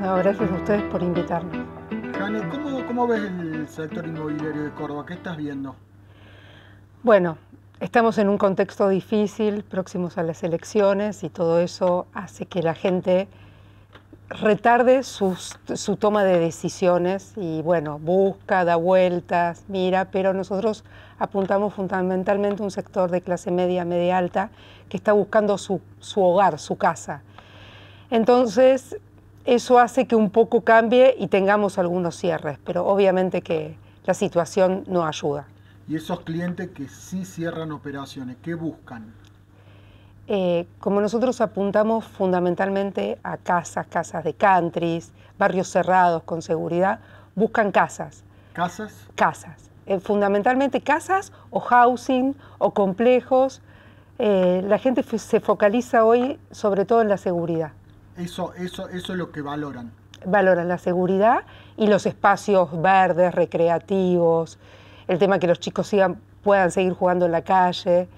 gracias a ustedes por invitarnos. ¿cómo, ves el sector inmobiliario de Córdoba? ¿Qué estás viendo? Bueno, estamos en un contexto difícil, próximos a las elecciones, y todo eso hace que la gente retarde su toma de decisiones y bueno, busca, da vueltas, mira, pero nosotros apuntamos fundamentalmente a un sector de clase media, media alta, que está buscando su, su hogar, su casa. Entonces, eso hace que un poco cambie y tengamos algunos cierres, pero obviamente que la situación no ayuda. ¿Y esos clientes que sí cierran operaciones, qué buscan? Eh, como nosotros apuntamos fundamentalmente a casas, casas de countries, barrios cerrados con seguridad, buscan casas. ¿Casas? Casas. Eh, fundamentalmente casas o housing o complejos. Eh, la gente se focaliza hoy sobre todo en la seguridad. Eso, eso, es lo que valoran. Valoran la seguridad y los espacios verdes, recreativos, el tema que los chicos sigan, puedan seguir jugando en la calle,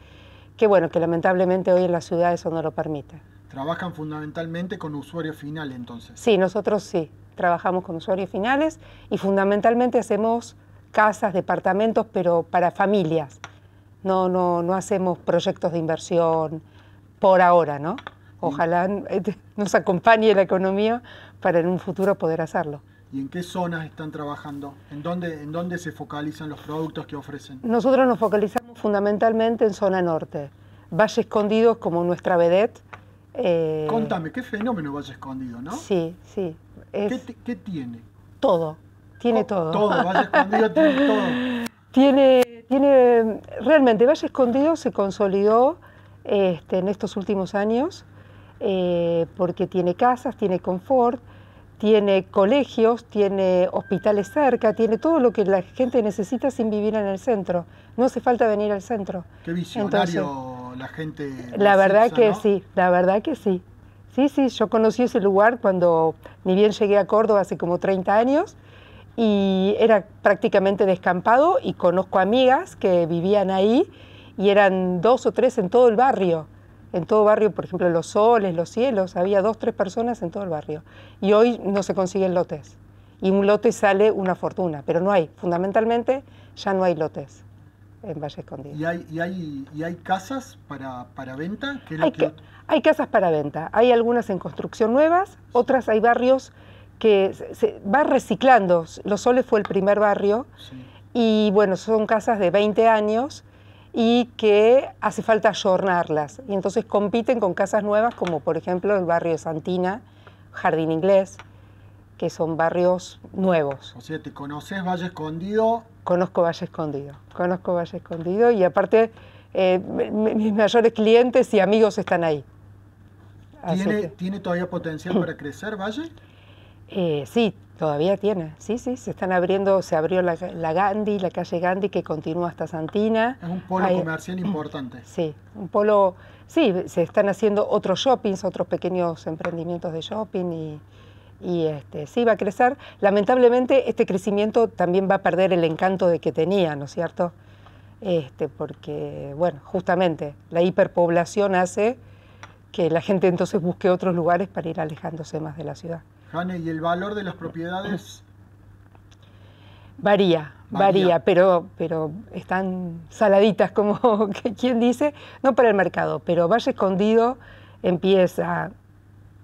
que bueno, que lamentablemente hoy en la ciudad eso no lo permite. ¿Trabajan fundamentalmente con usuario final entonces? Sí, nosotros sí, trabajamos con usuarios finales y fundamentalmente hacemos casas, departamentos, pero para familias. No, no, no hacemos proyectos de inversión por ahora, ¿no? Ojalá nos acompañe la economía para en un futuro poder hacerlo. ¿Y en qué zonas están trabajando? ¿En dónde, se focalizan los productos que ofrecen? Nosotros nos focalizamos fundamentalmente en zona norte. Valle Escondido como nuestra vedette. Eh, Contame, qué fenómeno Valle Escondido, ¿no? Sí, sí. ¿Qué, tiene? Todo, tiene todo. Todo, Valle Escondido tiene todo. Tiene, tiene, realmente Valle Escondido se consolidó este, en estos últimos años eh, porque tiene casas, tiene confort, tiene colegios, tiene hospitales cerca, tiene todo lo que la gente necesita sin vivir en el centro. No hace falta venir al centro. Qué visionario la gente. La verdad que sí, la verdad que sí. Sí, sí, yo conocí ese lugar cuando ni bien llegué a Córdoba hace como 30 años y era prácticamente descampado y conozco amigas que vivían ahí y eran dos o tres en todo el barrio en todo barrio, por ejemplo, los soles, los cielos, había dos, tres personas en todo el barrio. Y hoy no se consiguen lotes. Y un lote sale una fortuna, pero no hay. Fundamentalmente ya no hay lotes en Valle Escondido. ¿Y hay, y hay, casas para, venta? hay, casas para venta. Hay algunas en construcción nuevas, otras hay barrios que se, van va reciclando. Los Soles fue el primer barrio y bueno, son casas de 20 años y que hace falta ayornarlas. Y entonces compiten con casas nuevas como por ejemplo el barrio Santina, Jardín Inglés, que son barrios nuevos. O sea, ¿te conoces Valle Escondido? Conozco Valle Escondido, conozco Valle Escondido y aparte eh, mis mayores clientes y amigos están ahí. ¿Tiene, ¿Tiene, todavía potencial para crecer Valle? Eh, sí, todavía tiene, sí, sí, se están abriendo, se abrió la, Gandhi, la calle Gandhi que continúa hasta Santina. Es un polo comercial importante. Sí, un polo, sí, se están haciendo otros shoppings, otros pequeños emprendimientos de shopping y, y este, sí va a crecer. Lamentablemente este crecimiento también va a perder el encanto de que tenía, ¿no es cierto? Este, porque, bueno, justamente la hiperpoblación hace que la gente entonces busque otros lugares para ir alejándose más de la ciudad. Jane, ¿y el valor de las propiedades? Varía, varía, pero, pero están saladitas, como quien dice, no para el mercado, pero Valle Escondido empieza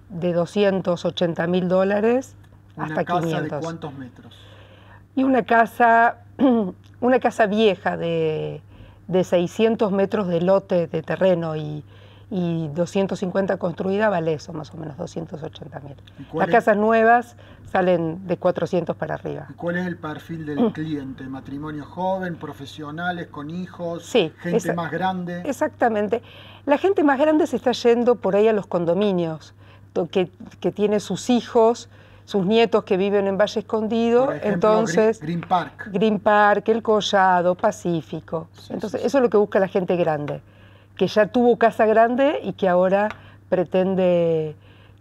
de 280 mil dólares hasta una casa de cuántos metros? Y una casa, una casa vieja de, de 600 metros de lote de terreno y y 250 construida vale eso, más o menos 280 mil. Las casas nuevas salen de 400 para arriba. ¿Y cuál es el perfil del mm. cliente? ¿Matrimonio joven, profesionales, con hijos, gente más grande? Exactamente. La gente más grande se está yendo por ahí a los condominios, que, tiene sus hijos, sus nietos que viven en Valle Escondido, entonces Green, Park. Green Park, El Collado, Pacífico. entonces, eso es lo que busca la gente grande que ya tuvo casa grande y que ahora pretende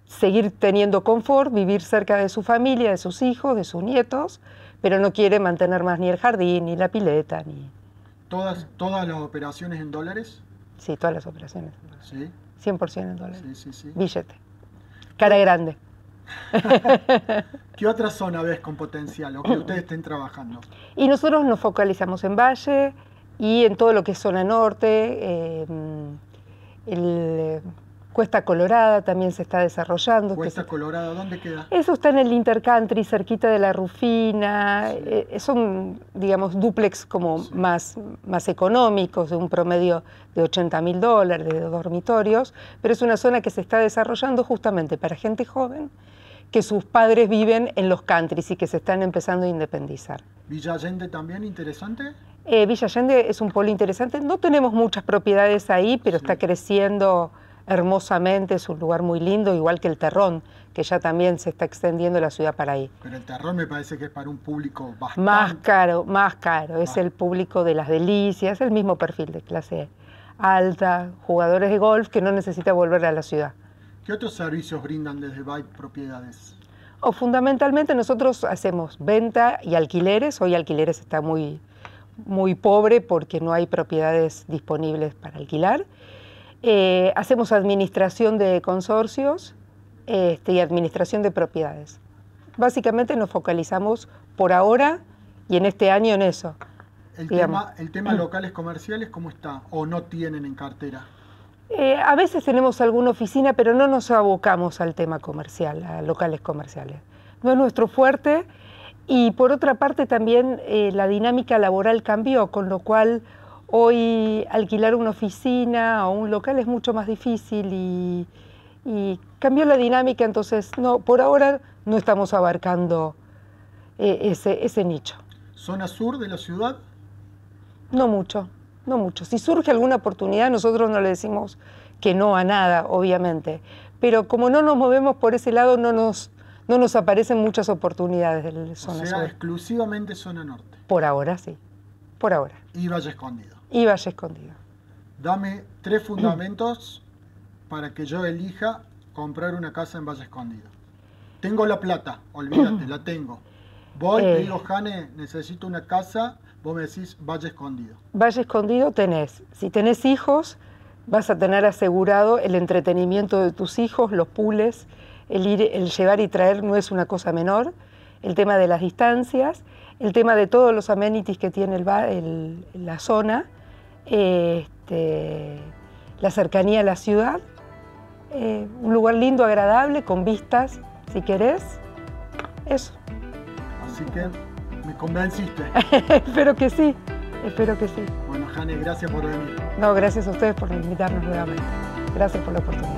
seguir teniendo confort, vivir cerca de su familia, de sus hijos, de sus nietos, pero no quiere mantener más ni el jardín, ni la pileta, ni... ¿Todas, todas las operaciones en dólares? Sí, todas las operaciones. ¿Sí? 100% en dólares. Sí, sí, sí. Billete. Cara grande. ¿Qué otra zona ves con potencial o que ustedes estén trabajando? Y nosotros nos focalizamos en Valle, y en todo lo que es zona norte, eh, el, Cuesta Colorada también se está desarrollando. ¿Cuesta Colorada dónde queda? Eso está en el Intercountry, cerquita de la Rufina. Eh, eh, son, digamos, duplex como más, más económicos, de un promedio de 80 mil dólares, de dormitorios, pero es una zona que se está desarrollando justamente para gente joven que sus padres viven en los countries y que se están empezando a independizar. ¿Villa Allende también interesante? Eh, Villa Allende es un polo interesante. No tenemos muchas propiedades ahí, pero está creciendo hermosamente, es un lugar muy lindo, igual que el Terrón, que ya también se está extendiendo la ciudad para ahí. Pero el Terrón me parece que es para un público bastante... Más caro, más caro, es el público de las delicias, el mismo perfil de clase alta, jugadores de golf que no necesita volver a la ciudad. ¿Qué otros servicios brindan desde Byte propiedades? O fundamentalmente nosotros hacemos venta y alquileres, hoy alquileres está muy muy pobre porque no hay propiedades disponibles para alquilar. Eh, hacemos administración de consorcios este, y administración de propiedades. Básicamente nos focalizamos por ahora y en este año en eso. ¿El tema, locales comerciales cómo está o no tienen en cartera? Eh, a veces tenemos alguna oficina, pero no nos abocamos al tema comercial, a locales comerciales. No es nuestro fuerte y por otra parte también eh, la dinámica laboral cambió, con lo cual hoy alquilar una oficina o un local es mucho más difícil y, cambió la dinámica, entonces no, por ahora no estamos abarcando eh, ese, ese nicho. ¿Zona sur de la ciudad? No mucho, no mucho. Si surge alguna oportunidad, nosotros no le decimos que no a nada, obviamente. Pero como no nos movemos por ese lado, no nos no nos aparecen muchas oportunidades del zona o sea, exclusivamente zona norte. Por ahora sí, por ahora. Y Valle Escondido. Y Valle Escondido. Dame tres fundamentos para que yo elija comprar una casa en Valle Escondido. Tengo la plata, olvídate, la tengo. Voy, eh. digo, Jane, necesito una casa, vos me decís Valle Escondido. Valle Escondido tenés, si tenés hijos, vas a tener asegurado el entretenimiento de tus hijos, los pules, el, llevar y traer no es una cosa menor, el tema de las distancias, el tema de todos los amenities que tiene el, la zona, este, la cercanía a la ciudad, eh, un lugar lindo, agradable, con vistas, si querés, eso. Así que me convenciste. espero que sí, espero que sí. Bueno, Jane, gracias por venir. No, gracias a ustedes por invitarnos nuevamente. Gracias por la oportunidad.